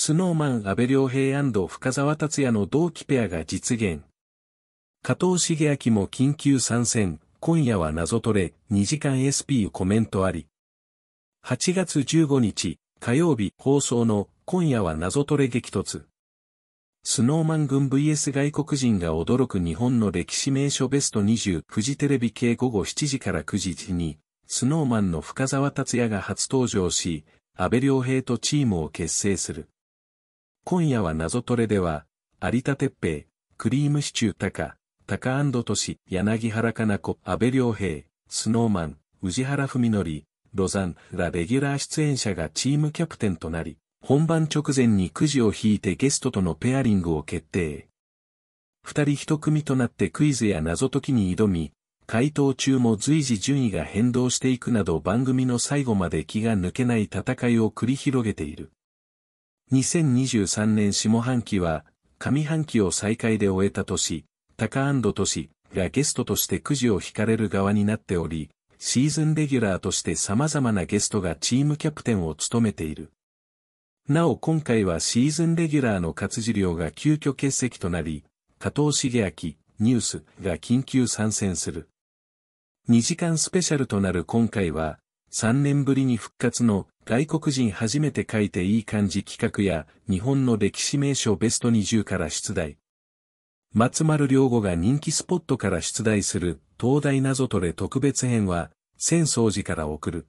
スノーマン安倍良平深沢達也の同期ペアが実現。加藤茂明も緊急参戦、今夜は謎トレ、2時間 SP コメントあり。8月15日、火曜日放送の今夜は謎トレ激突。スノーマン軍 VS 外国人が驚く日本の歴史名所ベスト20フジテレビ系午後7時から9時に、スノーマンの深沢達也が初登場し、安倍良平とチームを結成する。今夜は謎トレでは、有田鉄平、クリームシチュー高、高都市、柳原かな子、安倍良平、スノーマン、宇治原文則、ロザンらレギュラー出演者がチームキャプテンとなり、本番直前にくじを引いてゲストとのペアリングを決定。二人一組となってクイズや謎解きに挑み、回答中も随時順位が変動していくなど番組の最後まで気が抜けない戦いを繰り広げている。2023年下半期は、上半期を再開で終えた年、タカ年がゲストとしてくじを引かれる側になっており、シーズンレギュラーとして様々なゲストがチームキャプテンを務めている。なお今回はシーズンレギュラーの活字量が急遽欠席となり、加藤茂明、ニュースが緊急参戦する。2時間スペシャルとなる今回は、3年ぶりに復活の外国人初めて書いていい漢字企画や、日本の歴史名所ベスト20から出題。松丸良吾が人気スポットから出題する、東大謎トレ特別編は、浅草寺から送る。